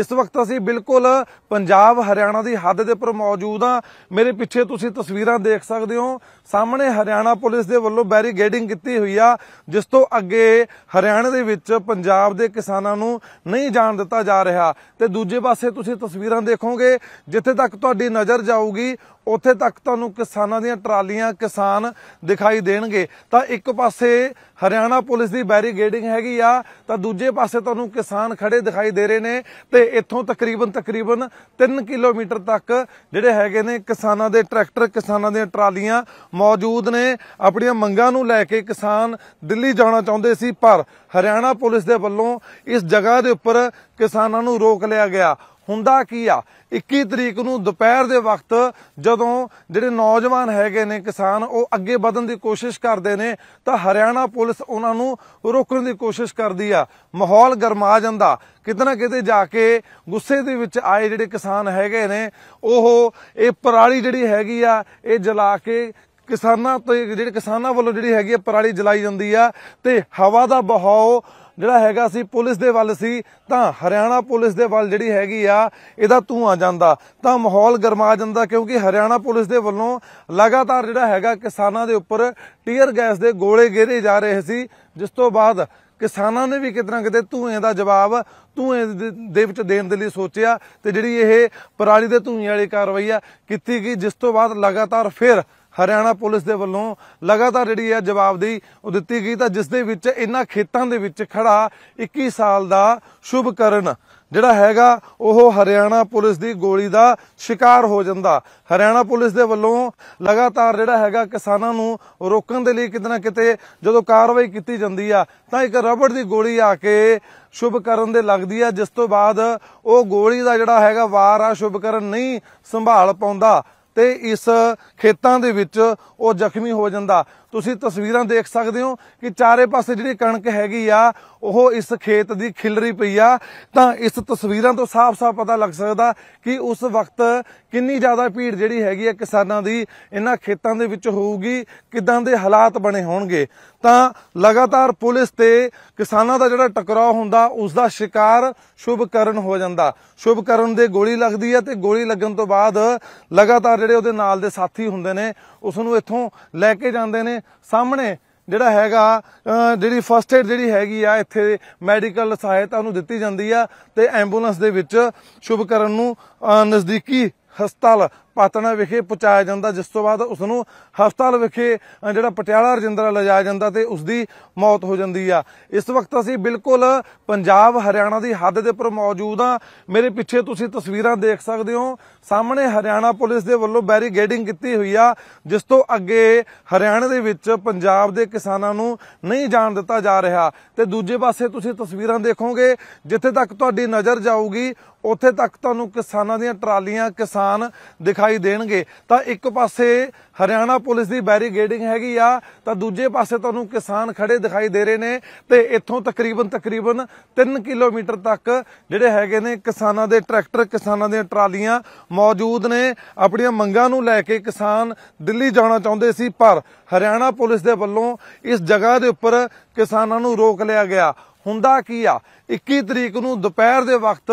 ਇਸ ਵਕਤ ਅਸੀਂ ਬਿਲਕੁਲ ਪੰਜਾਬ ਹਰਿਆਣਾ ਦੀ ਹੱਦ ਦੇ ਉੱਪਰ ਮੌਜੂਦ ਆ ਮੇਰੇ ਪਿੱਛੇ ਤੁਸੀਂ ਤਸਵੀਰਾਂ ਦੇਖ ਸਕਦੇ ਹੋ ਸਾਹਮਣੇ ਹਰਿਆਣਾ ਪੁਲਿਸ ਦੇ ਵੱਲੋਂ ਬੈਰੀਗੇਡਿੰਗ ਕੀਤੀ ਹੋਈ ਆ ਜਿਸ ਤੋਂ ਅੱਗੇ ਹਰਿਆਣਾ ਦੇ ਵਿੱਚ ਪੰਜਾਬ ਦੇ ਕਿਸਾਨਾਂ ਨੂੰ ਨਹੀਂ ਜਾਣ ਦਿੱਤਾ ਜਾ ਰਿਹਾ ਤੇ ਦੂਜੇ ਪਾਸੇ ਤੁਸੀਂ ਤਸਵੀਰਾਂ ਦੇਖੋਗੇ ਜਿੱਥੇ ਤੱਕ ਤੁਹਾਡੀ ਨਜ਼ਰ ਜਾਊਗੀ ਉੱਥੇ ਤੱਕ ਤੁਹਾਨੂੰ ਕਿਸਾਨਾਂ ਦੀਆਂ ਟਰਾਲੀਆਂ ਕਿਸਾਨ ਦਿਖਾਈ ਦੇਣਗੇ ਤਾਂ ਇੱਕ ਪਾਸੇ ਹਰਿਆਣਾ ਪੁਲਿਸ ਦੀ ਬੈਰੀਗੇਡਿੰਗ ਹੈਗੀ ਆ ਤਾਂ ਦੂਜੇ ਪਾਸੇ ਤੁਹਾਨੂੰ ਕਿਸਾਨ ਖੜੇ ਦਿਖਾਈ ਦੇ ਰਹੇ ਨੇ ਤੇ ਇੱਥੋਂ ਤਕਰੀਬਨ ਤਕਰੀਬਨ 3 ਕਿਲੋਮੀਟਰ ਤੱਕ ਜਿਹੜੇ ਹੈਗੇ ਨੇ ਕਿਸਾਨਾਂ ਦੇ ਟਰੈਕਟਰ ਕਿਸਾਨਾਂ ਦੀਆਂ ਟਰਾਲੀਆਂ ਮੌਜੂਦ ਨੇ ਆਪਣੀਆਂ ਮੰਗਾਂ ਨੂੰ ਲੈ ਕੇ ਕਿਸਾਨ ਦਿੱਲੀ ਜਾਣਾ ਚਾਹੁੰਦੇ ਸੀ ਪਰ ਹਰਿਆਣਾ ਪੁਲਿਸ ਦੇ ਵੱਲੋਂ ਇਸ ਜਗ੍ਹਾ ਦੇ ਉੱਪਰ ਕਿਸਾਨਾਂ ਨੂੰ ਰੋਕ ਲਿਆ ਗਿਆ ਹੁੰਦਾ ਕੀ ਆ 21 ਤਰੀਕ ਨੂੰ ਦੁਪਹਿਰ ਦੇ ਵਕਤ ਜਦੋਂ ਜਿਹੜੇ ਨੌਜਵਾਨ ਹੈਗੇ ਨੇ ਕਿਸਾਨ ਉਹ ਅੱਗੇ ਵਧਣ ਦੀ ਕੋਸ਼ਿਸ਼ ਕਰਦੇ ਨੇ ਤਾਂ ਹਰਿਆਣਾ ਪੁਲਿਸ ਉਹਨਾਂ ਨੂੰ ਰੋਕਣ ਦੀ ਕੋਸ਼ਿਸ਼ ਕਰਦੀ ਆ ਮਾਹੌਲ ਗਰਮਾ ਜਾਂਦਾ ਕਿਤਨਾ ਕਿਤੇ ਜਾ ਕੇ ਗੁੱਸੇ ਦੇ ਵਿੱਚ ਆਏ ਜਿਹੜੇ ਕਿਸਾਨ ਹੈਗੇ ਨੇ ਉਹ ਇਹ ਪਰਾਲੀ ਜਿਹੜੀ ਹੈਗੀ ਆ ਇਹ ਜਲਾ ਕੇ ਕਿਸਾਨਾਂ ਤੇ ਜਿਹੜੇ ਕਿਸਾਨਾਂ ਵੱਲੋਂ ਜਿਹੜੀ ਹੈਗੀ ਆ ਪਰਾਲੀ ਜਲਾਈ ਜਾਂਦੀ ਆ ਤੇ ਹਵਾ ਦਾ ਬਹਾਓ ਜਿਹੜਾ ਹੈਗਾ ਸੀ ਪੁਲਿਸ ਦੇ ਵੱਲ ਸੀ ਤਾਂ ਹਰਿਆਣਾ ਪੁਲਿਸ ਦੇ ਵੱਲ ਜਿਹੜੀ ਹੈਗੀ ਆ ਇਹਦਾ ਧੂਆਂ ਜਾਂਦਾ ਤਾਂ ਮਾਹੌਲ ਗਰਮਾ ਜਾਂਦਾ ਕਿਉਂਕਿ ਹਰਿਆਣਾ ਪੁਲਿਸ ਦੇ ਵੱਲੋਂ ਲਗਾਤਾਰ ਜਿਹੜਾ ਹੈਗਾ ਕਿਸਾਨਾਂ ਦੇ ਉੱਪਰ ਟੀਅਰ ਗੈਸ ਦੇ ਗੋਲੇ ਗੇਰੇ ਜਾ ਰਹੇ ਸੀ ਜਿਸ ਤੋਂ ਬਾਅਦ ਕਿਸਾਨਾਂ ਨੇ ਵੀ ਕਿਤਨਾ ਕਿਤੇ ਧੂਏ ਦਾ ਜਵਾਬ ਧੂਏ ਦੇ ਵਿੱਚ ਦੇਣ ਦੇ ਲਈ ਸੋਚਿਆ ਤੇ ਜਿਹੜੀ ਇਹ ਪਰਾਲੀ ਦੇ ਧੂਏ ਵਾਲੀ ਕਾਰਵਾਈ ਆ ਕੀਤੀ ਗਈ ਜਿਸ ਤੋਂ ਬਾਅਦ ਲਗਾਤਾਰ ਫਿਰ ਹਰਿਆਣਾ ਪੁਲਿਸ ਦੇ ਵੱਲੋਂ ਲਗਾਤਾਰ ਜਿਹੜੀ ਹੈ ਜਵਾਬਦੇਹੀ ਉਹ ਦਿੱਤੀ ਗਈ ਤਾਂ ਜਿਸ ਦੇ ਵਿੱਚ ਇਹਨਾਂ ਖੇਤਾਂ ਦੇ ਵਿੱਚ ਖੜਾ 21 ਸਾਲ ਦਾ ਸ਼ੁਭਕਰਨ ਜਿਹੜਾ ਹੈਗਾ ਉਹ ਹਰਿਆਣਾ ਪੁਲਿਸ ਦੀ ਗੋਲੀ ਦਾ ਸ਼ਿਕਾਰ ਹੋ ਜਾਂਦਾ ਹਰਿਆਣਾ ਪੁਲਿਸ ਦੇ ਵੱਲੋਂ ਲਗਾਤਾਰ ਜਿਹੜਾ ਹੈਗਾ ਕਿਸਾਨਾਂ ਨੂੰ ਰੋਕਣ ਦੇ ਲਈ ਕਿਤਨਾ ਕਿਤੇ ਜਦੋਂ ਕਾਰਵਾਈ ਕੀਤੀ ਜਾਂਦੀ ਆ ਤਾਂ ਇੱਕ ਰਬੜ ਦੀ ਗੋਲੀ ਆ ਕੇ ਸ਼ੁਭਕਰਨ ਦੇ ਲੱਗਦੀ ਆ ਜਿਸ ਤੋਂ ਬਾਅਦ ਉਹ ਗੋਲੀ ਦਾ ਜਿਹੜਾ ਹੈਗਾ ਵਾਰ ਆ ਸ਼ੁਭਕਰਨ ਨਹੀਂ ਸੰਭਾਲ ਪਾਉਂਦਾ ਤੇ ਇਸ ਖੇਤਾਂ ਦੇ ਵਿੱਚ ਉਹ ਜ਼ਖਮੀ ਹੋ ਜਾਂਦਾ ਤੁਸੀਂ ਤਸਵੀਰਾਂ ਦੇਖ ਸਕਦੇ ਹੋ ਕਿ ਚਾਰੇ ਪਾਸੇ ਜਿਹੜੀ ਕਣਕ ਹੈਗੀ ਆ ਉਹ ਇਸ ਖੇਤ ਦੀ ਖਿਲਰੀ ਪਈ ਆ ਤਾਂ ਇਸ ਤਸਵੀਰਾਂ ਤੋਂ ਸਾਫ਼-ਸਾਫ਼ ਪਤਾ ਲੱਗ ਸਕਦਾ ਕਿ ਉਸ ਵਕਤ ਕਿੰਨੀ ਜ਼ਿਆਦਾ ਭੀੜ ਜਿਹੜੀ ਹੈਗੀ ਆ ਕਿਸਾਨਾਂ ਦੀ ਇਹਨਾਂ ਖੇਤਾਂ ਦੇ ਵਿੱਚ ਹੋਊਗੀ ਕਿਦਾਂ ਦੇ ਹਾਲਾਤ ਬਣੇ ਹੋਣਗੇ ਤਾਂ ਲਗਾਤਾਰ ਪੁਲਿਸ ਤੇ ਕਿਸਾਨਾਂ ਦਾ ਜਿਹੜਾ ਟਕਰਾਅ ਹੁੰਦਾ ਉਸ ਦਾ ਸ਼ਿਕਾਰ ਸ਼ੁਭਕਰਨ ਹੋ ਜਾਂਦਾ ਸ਼ੁਭਕਰਨ ਦੇ ਗੋਲੀ ਲੱਗਦੀ ਆ ਤੇ ਗੋਲੀ ਲੱਗਣ ਤੋਂ ਬਾਅਦ ਲਗਾਤਾਰ ਜਿਹੜੇ ਉਹਦੇ ਨਾਲ ਦੇ ਸਾਥੀ ਹੁੰਦੇ ਨੇ ਉਸ ਨੂੰ ਇੱਥੋਂ ਲੈ ਕੇ ਜਾਂਦੇ ਨੇ ਸਾਹਮਣੇ ਜਿਹੜਾ ਹੈਗਾ ਜਿਹੜੀ ਫਸਟ ਏਡ ਜਿਹੜੀ ਹੈਗੀ ਆ ਇੱਥੇ ਮੈਡੀਕਲ ਸਹਾਇਤਾ ਨੂੰ ਦਿੱਤੀ ਜਾਂਦੀ ਆ ਤੇ ਐਂਬੂਲੈਂਸ ਦੇ ਵਿੱਚ ਸ਼ੁਭਕਰਨ ਨੂੰ ਨਜ਼ਦੀਕੀ ਹਸਪਤਾਲ ਪਾਤਣਾ ਵਿਖੇ ਪਹੁੰਚਾਇਆ ਜਾਂਦਾ ਜਿਸ ਤੋਂ ਬਾਅਦ ਉਸ ਨੂੰ ਹਸਪਤਾਲ ਵਿਖੇ ਜਿਹੜਾ ਪਟਿਆਲਾ ਰਜਿੰਦਰਾ ਲਿਜਾਇਆ ਜਾਂਦਾ ਤੇ ਉਸ ਦੀ ਮੌਤ ਹੋ ਜਾਂਦੀ ਆ ਇਸ ਵਕਤ ਅਸੀਂ ਬਿਲਕੁਲ ਪੰਜਾਬ ਹਰਿਆਣਾ ਦੀ ਹੱਦ ਦੇ ਉੱਪਰ ਮੌਜੂਦ ਆ ਮੇਰੇ ਪਿੱਛੇ ਤੁਸੀਂ ਤਸਵੀਰਾਂ ਦੇਖ ਸਕਦੇ ਹੋ ਸਾਹਮਣੇ ਹਰਿਆਣਾ ਪੁਲਿਸ ਦੇ ਵੱਲੋਂ ਬੈਰੀਗੇਡਿੰਗ ਕੀਤੀ ਹੋਈ ਆ ਜਿਸ ਤੋਂ ਅੱਗੇ ਹਰਿਆਣਾ ਦੇ ਵਿੱਚ ਪੰਜਾਬ ਦੇ ਕਿਸਾਨਾਂ ਨੂੰ ਨਹੀਂ ਜਾਣ ਦਿੱਤਾ ਜਾ ਰਿਹਾ ਤੇ ਦੂਜੇ ਪਾਸੇ ਤੁਸੀਂ ਤਸਵੀਰਾਂ ਦੇਖੋਗੇ ਜਿੱਥੇ ਤੱਕ ਤੁਹਾਡੀ ਨਜ਼ਰ ਜਾਊਗੀ ਉੱਥੇ ਤੱਕ ਤੁਹਾਨੂੰ ਕਿਸਾਨਾਂ ਦੀਆਂ ਟਰਾਲੀਆਂ ਕਿਸਾਨ ਦਿਖਾਈ ਦੇਣਗੇ ਤਾਂ ਇੱਕ ਪਾਸੇ ਹਰਿਆਣਾ ਪੁਲਿਸ ਦੀ ਬੈਰੀਗੇਡਿੰਗ ਹੈਗੀ ਆ ਤਾਂ ਦੂਜੇ ਪਾਸੇ ਤੁਹਾਨੂੰ ਕਿਸਾਨ ਖੜੇ ਦਿਖਾਈ ਦੇ ਰਹੇ ਨੇ ਤੇ ਇੱਥੋਂ ਤਕਰੀਬਨ ਤਕਰੀਬਨ 3 ਕਿਲੋਮੀਟਰ ਤੱਕ ਜਿਹੜੇ ਹੈਗੇ ਨੇ ਕਿਸਾਨਾਂ ਦੇ ਟਰੈਕਟਰ ਕਿਸਾਨਾਂ ਦੀਆਂ ਟਰਾਲੀਆਂ ਮੌਜੂਦ ਨੇ ਆਪਣੀਆਂ ਮੰਗਾਂ ਨੂੰ ਲੈ ਕੇ ਕਿਸਾਨ ਦਿੱਲੀ ਜਾਣਾ ਚਾਹੁੰਦੇ ਸੀ ਪਰ ਹਰਿਆਣਾ ਪੁਲਿਸ ਦੇ ਵੱਲੋਂ ਇਸ ਜਗ੍ਹਾ ਦੇ ਉੱਪਰ ਕਿਸਾਨਾਂ ਨੂੰ ਰੋਕ ਲਿਆ ਗਿਆ ਹੁੰਦਾ ਕੀ ਆ 21 ਤਰੀਕ ਨੂੰ ਦੁਪਹਿਰ ਦੇ ਵਕਤ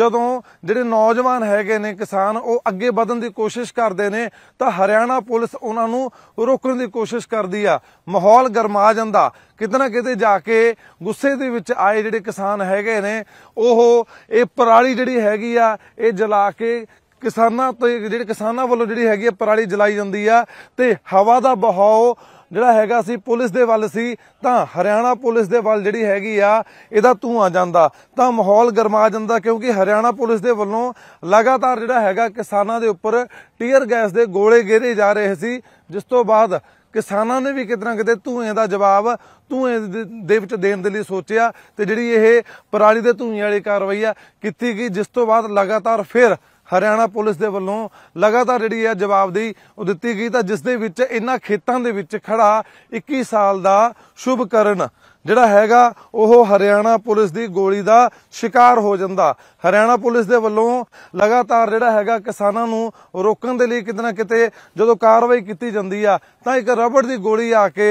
ਜਦੋਂ ਜਿਹੜੇ ਨੌਜਵਾਨ ਹੈਗੇ ਨੇ ਕਿਸਾਨ ਉਹ ਅੱਗੇ ਵਧਣ ਦੀ ਕੋਸ਼ਿਸ਼ ਕਰਦੇ ਨੇ ਤਾਂ ਹਰਿਆਣਾ ਪੁਲਿਸ ਉਹਨਾਂ ਨੂੰ ਰੋਕਣ ਦੀ ਕੋਸ਼ਿਸ਼ ਕਰਦੀ ਆ ਮਾਹੌਲ ਗਰਮਾ ਜਾਂਦਾ ਕਿਤਨਾ ਕਿਤੇ ਜਾ ਕੇ ਗੁੱਸੇ ਦੇ ਵਿੱਚ ਆਏ ਜਿਹੜੇ ਕਿਸਾਨ ਹੈਗੇ ਨੇ ਉਹ ਇਹ ਪਰਾਲੀ ਜਿਹੜੀ ਹੈਗੀ ਆ ਇਹ ਜਲਾ ਕੇ ਕਿਸਾਨਾਂ ਤੇ ਜਿਹੜੇ ਕਿਸਾਨਾਂ ਵੱਲੋਂ ਜਿਹੜੀ ਹੈਗੀ ਹੈ ਪਰਾਲੀ ਜਲਾਈ ਜਾਂਦੀ ਆ ਤੇ ਹਵਾ ਦਾ ਬਹਾਓ ਜਿਹੜਾ ਹੈਗਾ ਸੀ ਪੁਲਿਸ ਦੇ ਵੱਲ ਸੀ ਤਾਂ ਹਰਿਆਣਾ ਪੁਲਿਸ ਦੇ ਵੱਲ ਜਿਹੜੀ ਹੈਗੀ ਆ ਇਹਦਾ ਧੂਆਂ ਜਾਂਦਾ ਤਾਂ ਮਾਹੌਲ ਗਰਮਾ ਜਾਂਦਾ ਕਿਉਂਕਿ ਹਰਿਆਣਾ ਪੁਲਿਸ ਦੇ ਵੱਲੋਂ ਲਗਾਤਾਰ ਜਿਹੜਾ ਹੈਗਾ ਕਿਸਾਨਾਂ ਦੇ ਉੱਪਰ ਟੀਅਰ ਗੈਸ ਦੇ ਗੋਲੇ ਗੇਰੇ ਜਾ ਰਹੇ ਸੀ ਜਿਸ ਤੋਂ ਬਾਅਦ ਕਿਸਾਨਾਂ ਨੇ ਵੀ ਕਿਤਨਾ ਕਿਤੇ ਧੂਏ ਦਾ ਜਵਾਬ ਧੂਏ ਦੇ ਵਿੱਚ ਦੇਣ ਦੇ ਲਈ ਸੋਚਿਆ ਤੇ ਜਿਹੜੀ ਇਹ ਪਰਾਲੀ ਦੇ ਧੂਏ ਵਾਲੀ ਕਾਰਵਾਈ ਆ ਕੀਤੀ ਗਈ ਜਿਸ ਤੋਂ ਬਾਅਦ ਲਗਾਤਾਰ ਫਿਰ ਹਰਿਆਣਾ ਪੁਲਿਸ ਦੇ ਵੱਲੋਂ ਲਗਾਤਾਰ ਜਿਹੜੀ ਹੈ ਜਵਾਬਦੇਹੀ ਉਹ ਦਿੱਤੀ ਗਈ ਤਾਂ ਜਿਸ ਦੇ ਵਿੱਚ ਇਹਨਾਂ ਖੇਤਾਂ ਦੇ ਵਿੱਚ ਖੜਾ 21 ਸਾਲ ਦਾ ਸ਼ੁਭਕਰਨ ਜਿਹੜਾ ਹੈਗਾ ਉਹ ਹਰਿਆਣਾ ਪੁਲਿਸ ਦੀ ਗੋਲੀ ਦਾ ਸ਼ਿਕਾਰ ਹੋ ਜਾਂਦਾ ਹਰਿਆਣਾ ਪੁਲਿਸ ਦੇ ਵੱਲੋਂ ਲਗਾਤਾਰ ਜਿਹੜਾ ਹੈਗਾ ਕਿਸਾਨਾਂ ਨੂੰ ਰੋਕਣ ਦੇ ਲਈ ਕਿਤਨਾ ਕਿਤੇ ਜਦੋਂ ਕਾਰਵਾਈ ਕੀਤੀ ਜਾਂਦੀ ਆ ਤਾਂ ਇੱਕ ਰਬੜ ਦੀ ਗੋਲੀ ਆ ਕੇ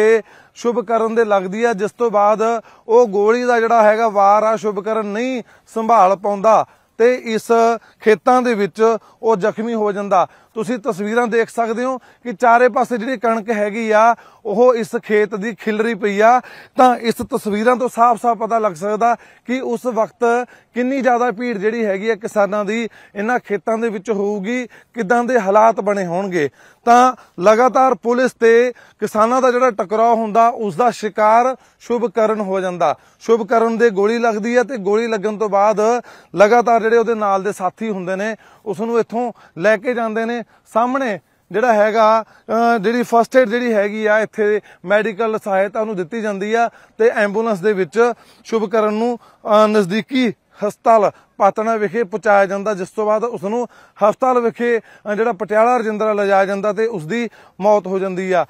ਸ਼ੁਭਕਰਨ ਦੇ ਲੱਗਦੀ ਆ ਜਿਸ ਤੋਂ ਬਾਅਦ ਉਹ ਗੋਲੀ ਦਾ ਜਿਹੜਾ ਹੈਗਾ ਵਾਰ ਆ ਸ਼ੁਭਕਰਨ ਨਹੀਂ ਸੰਭਾਲ ਪਾਉਂਦਾ ਤੇ ਇਸ ਖੇਤਾਂ ਦੇ ਵਿੱਚ ਉਹ ਜ਼ਖਮੀ ਹੋ ਜਾਂਦਾ ਤੁਸੀਂ ਤਸਵੀਰਾਂ ਦੇਖ ਸਕਦੇ ਹੋ ਕਿ ਚਾਰੇ ਪਾਸੇ ਜਿਹੜੀ ਕਣਕ ਹੈਗੀ ਆ ਉਹ ਇਸ ਖੇਤ ਦੀ ਖਿਲਰੀ ਪਈ ਆ ਤਾਂ ਇਸ ਤਸਵੀਰਾਂ ਤੋਂ ਸਾਫ਼-ਸਾਫ਼ ਪਤਾ ਲੱਗ ਸਕਦਾ ਕਿ ਉਸ ਵਕਤ ਕਿੰਨੀ ਜ਼ਿਆਦਾ ਭੀੜ ਜਿਹੜੀ ਹੈਗੀ ਆ ਕਿਸਾਨਾਂ ਦੀ ਇਹਨਾਂ ਖੇਤਾਂ ਦੇ ਵਿੱਚ ਹੋਊਗੀ ਕਿਦਾਂ ਦੇ ਹਾਲਾਤ ਬਣੇ ਹੋਣਗੇ ਤਾਂ ਲਗਾਤਾਰ ਪੁਲਿਸ ਤੇ ਕਿਸਾਨਾਂ ਦਾ ਜਿਹੜਾ ਟਕਰਾਅ ਹੁੰਦਾ ਉਸ ਦਾ ਸ਼ਿਕਾਰ ਸ਼ੁਭਕਰਨ ਹੋ ਜਾਂਦਾ ਸ਼ੁਭਕਰਨ ਦੇ ਗੋਲੀ ਲੱਗਦੀ ਆ ਤੇ ਗੋਲੀ ਲੱਗਣ ਤੋਂ ਬਾਅਦ ਲਗਾਤਾਰ ਜਿਹੜੇ ਉਹਦੇ ਨਾਲ ਦੇ ਸਾਥੀ ਹੁੰਦੇ ਨੇ ਉਸ ਨੂੰ ਇੱਥੋਂ ਲੈ ਕੇ ਜਾਂਦੇ ਨੇ ਸਾਹਮਣੇ ਜਿਹੜਾ ਹੈਗਾ ਜਿਹੜੀ ਫਰਸਟ ਏਡ ਜਿਹੜੀ ਹੈਗੀ ਆ ਇੱਥੇ ਮੈਡੀਕਲ ਸਹਾਇਤਾ ਨੂੰ ਦਿੱਤੀ ਜਾਂਦੀ ਆ ਤੇ ਐਂਬੂਲੈਂਸ ਦੇ ਵਿੱਚ ਸ਼ੁਭ ਕਰਨ ਨੂੰ ਨਜ਼ਦੀਕੀ ਹਸਪਤਾਲ ਪਾਤਣਾ ਵਿਖੇ ਪਹੁੰਚਾਇਆ ਜਾਂਦਾ ਜਿਸ ਤੋਂ ਬਾਅਦ ਉਸ ਨੂੰ ਹਸਪਤਾਲ ਵਿਖੇ ਜਿਹੜਾ ਪਟਿਆਲਾ ਰਜਿੰਦਰਾ ਲਿਜਾਇਆ ਜਾਂਦਾ ਤੇ ਉਸ ਦੀ ਮੌਤ ਹੋ ਜਾਂਦੀ ਆ